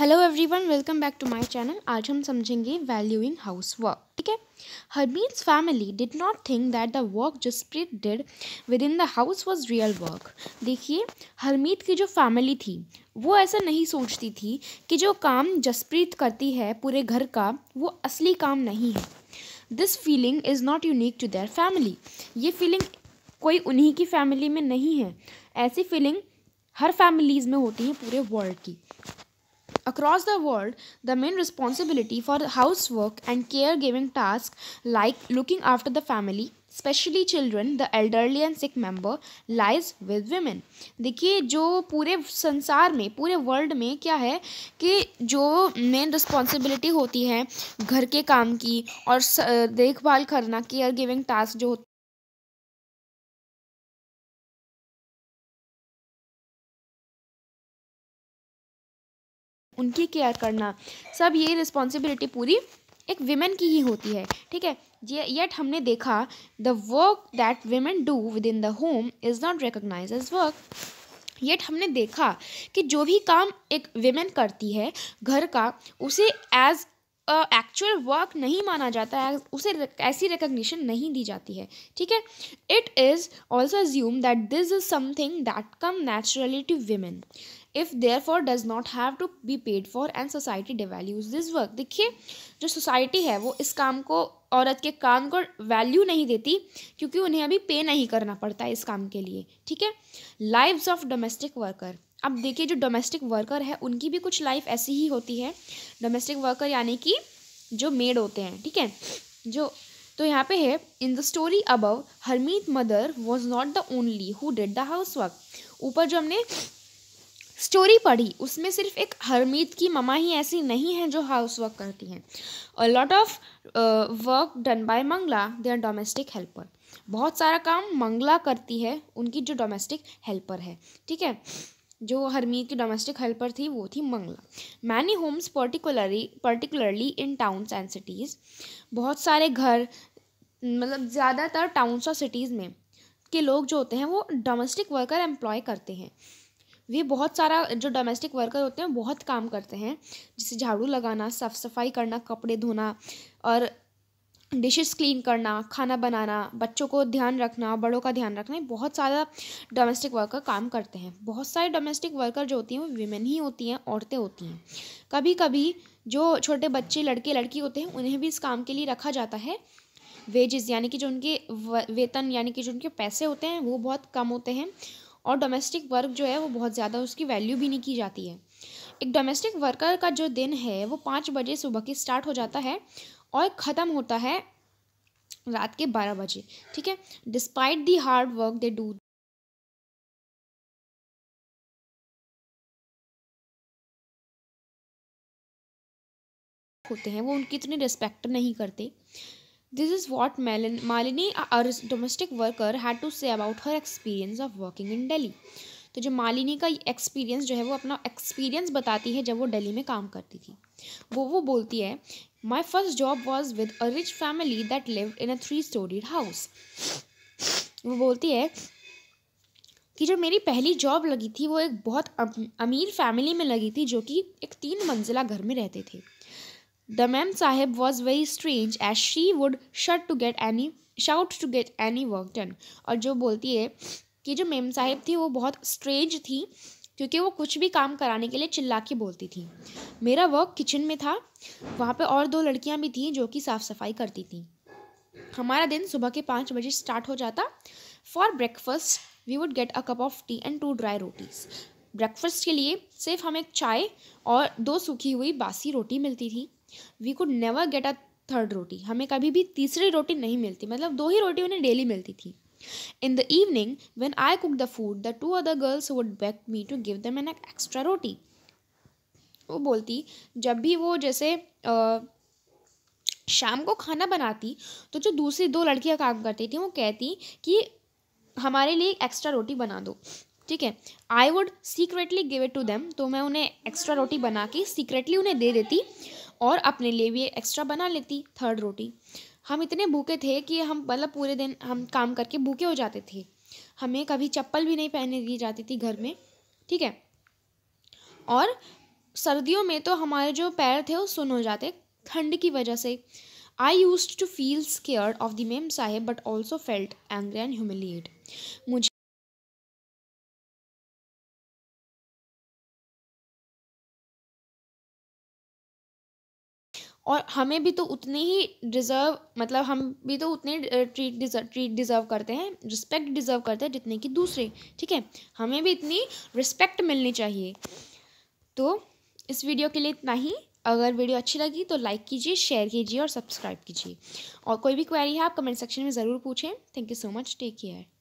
Hello everyone welcome back to my channel आज हम समझेंगे वैल्यूइंग हाउस वर्क ठीक है Harmeet's family did not think that the work Jaspreet did within the house was real work देखिए हरमीत की जो family थी वो ऐसा नहीं सोचती थी कि जो काम जसप्रीत करती है पूरे घर का वो असली काम नहीं है this feeling is not unique to their family ये फीलिंग कोई उन्हीं की फैमिली में नहीं है ऐसी फीलिंग हर फैमिलीज़ में होती है पूरे वर्ल्ड की Across the world, the main responsibility for housework and caregiving tasks like looking after the family, especially children the elderly and sick member lies with women देखिए जो पूरे संसार में पूरे वर्ल्ड में क्या है कि जो मेन रिस्पॉन्सिबिलिटी होती है घर के काम की और देखभाल करना केयर गिविंग टास्क जो उनकी केयर करना सब ये रिस्पॉन्सिबिलिटी पूरी एक विमेन की ही होती है ठीक है ये येट हमने देखा the work that women do within the home is not recognise as work yet हमने देखा कि जो भी काम एक वेमेन करती है घर का उसे एज एक्चुअल वर्क नहीं माना जाता है उसे ऐसी रिकग्निशन नहीं दी जाती है ठीक है it is also assume that this is something that come naturally to women if therefore does not have to be paid for and society devalues this work देखिए जो सोसाइटी है वो इस काम को औरत के काम को वैल्यू नहीं देती क्योंकि उन्हें अभी पे नहीं करना पड़ता इस काम के लिए ठीक है लाइव्स ऑफ डोमेस्टिक वर्कर अब देखिए जो डोमेस्टिक वर्कर है उनकी भी कुछ लाइफ ऐसी ही होती है डोमेस्टिक वर्कर यानी कि जो मेड होते हैं ठीक है जो तो यहाँ पे है in the story above Harmeet mother was not the only who did the house work ऊपर जो हमने स्टोरी पढ़ी उसमें सिर्फ एक हरमीत की ममा ही ऐसी नहीं है जो हाउस वर्क करती हैं a lot of work done by Mangala they are domestic helper बहुत सारा काम मंगला करती है उनकी जो डोमेस्टिक हेल्पर है ठीक है जो हरमीर की डोमेस्टिक हेल्पर थी वो थी Mangala many homes particularly particularly in towns and cities बहुत सारे घर मतलब ज़्यादातर टाउन्स और सिटीज़ में के लोग जो होते हैं वो डोमेस्टिक वर्कर एम्प्लॉय करते हैं वे बहुत सारा जो डोमेस्टिक वर्कर होते हैं बहुत काम करते हैं जैसे झाड़ू लगाना साफ़ सफाई करना कपड़े धोना और डिशेस क्लीन करना खाना बनाना बच्चों को ध्यान रखना बड़ों का ध्यान रखना बहुत सारा डोमेस्टिक वर्कर काम करते हैं बहुत सारे डोमेस्टिक वर्कर जो होती हैं वो विमेन ही होती हैं औरतें होती हैं कभी कभी जो छोटे बच्चे लड़के लड़की होते हैं उन्हें भी इस काम के लिए रखा जाता है वेजेस यानी कि जो उनके वेतन यानी कि जो उनके पैसे होते हैं वो बहुत कम होते हैं और डोमेस्टिक वर्क जो है वो बहुत ज़्यादा उसकी वैल्यू भी नहीं की जाती है एक डोमेस्टिक वर्कर का जो दिन है वो पाँच बजे सुबह की स्टार्ट हो जाता है और ख़त्म होता है रात के बारह बजे ठीक है despite the hard work they do होते हैं वो उनकी इतनी रिस्पेक्ट नहीं करते this is what Malini domestic worker had to say about her experience of working in Delhi तो जो मालिनी का एक्सपीरियंस जो है वो अपना एक्सपीरियंस बताती है जब वो दिल्ली में काम करती थी वो वो बोलती है my first job was with a rich family that live in a three storeyed house वो बोलती है कि जो मेरी पहली जॉब लगी थी वो एक बहुत अमीर फैमिली में लगी थी जो कि एक तीन मंजिला घर में रहते थे the memsahib was very strange as she would shout to get any shout to get any work done और जो बोलती है कि जो मेम साहेब थी वो बहुत स्ट्रेज थी क्योंकि वो कुछ भी काम कराने के लिए चिल्ला के बोलती थी मेरा वर्क किचन में था वहाँ पे और दो लड़कियाँ भी थीं जो कि साफ़ सफाई करती थीं हमारा दिन सुबह के पाँच बजे स्टार्ट हो जाता for breakfast we would get a cup of tea and two dry rotis breakfast के लिए सिर्फ हमें चाय और दो सूखी हुई बासी रोटी मिलती थी we could never get a third roti हमें कभी भी तीसरी रोटी नहीं मिलती मतलब दो ही रोटी उन्हें डेली मिलती थी In the evening, when I cooked the food, the two other girls would beg me to give them an extra roti. वो बोलती जब भी वो जैसे आ, शाम को खाना बनाती तो जो दूसरी दो लड़कियां काम करती थी वो कहती कि हमारे लिए एक्स्ट्रा रोटी बना दो ठीक है I would secretly give it to them तो मैं उन्हें एक्स्ट्रा रोटी बना के सीक्रेटली उन्हें दे देती और अपने लिए भी एक्स्ट्रा बना लेती थर्ड रोटी हम इतने भूखे थे कि हम मतलब पूरे दिन हम काम करके भूखे हो जाते थे हमें कभी चप्पल भी नहीं पहने दी जाती थी घर में ठीक है और सर्दियों में तो हमारे जो पैर थे वो सुन हो जाते ठंड की वजह से I use to feel scare of the memsahib but also felt angry and humiliate मुझे और हमें भी तो उतनी ही डिज़र्व मतलब हम भी तो उतने ट्रीट डिज़र्व ट्रीट डिज़र्व करते हैं रिस्पेक्ट डिज़र्व करते हैं जितने कि दूसरे ठीक है हमें भी इतनी रिस्पेक्ट मिलनी चाहिए तो इस वीडियो के लिए इतना ही अगर वीडियो अच्छी लगी तो लाइक कीजिए शेयर कीजिए और सब्सक्राइब कीजिए और कोई भी क्वेरी है आप कमेंट सेक्शन में ज़रूर पूछें thank you so much take care